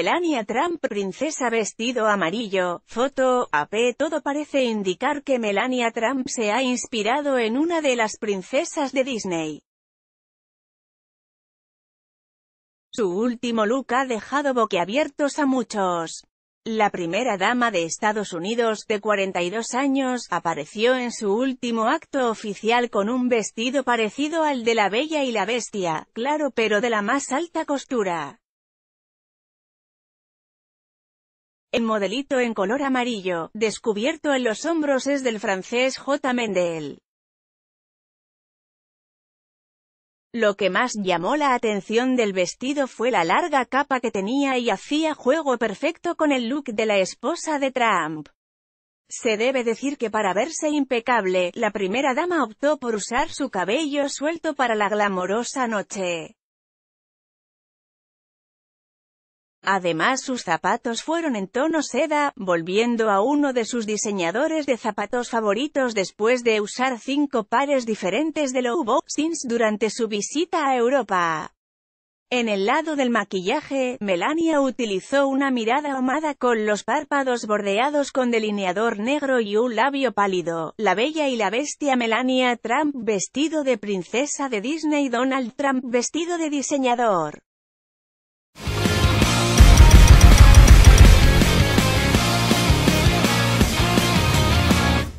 Melania Trump princesa vestido amarillo, foto, AP Todo parece indicar que Melania Trump se ha inspirado en una de las princesas de Disney. Su último look ha dejado boquiabiertos a muchos. La primera dama de Estados Unidos, de 42 años, apareció en su último acto oficial con un vestido parecido al de la Bella y la Bestia, claro pero de la más alta costura. El modelito en color amarillo, descubierto en los hombros es del francés J. Mendel. Lo que más llamó la atención del vestido fue la larga capa que tenía y hacía juego perfecto con el look de la esposa de Trump. Se debe decir que para verse impecable, la primera dama optó por usar su cabello suelto para la glamorosa noche. Además sus zapatos fueron en tono seda, volviendo a uno de sus diseñadores de zapatos favoritos después de usar cinco pares diferentes de low boxings durante su visita a Europa. En el lado del maquillaje, Melania utilizó una mirada ahumada con los párpados bordeados con delineador negro y un labio pálido. La bella y la bestia Melania Trump vestido de princesa de Disney Donald Trump vestido de diseñador.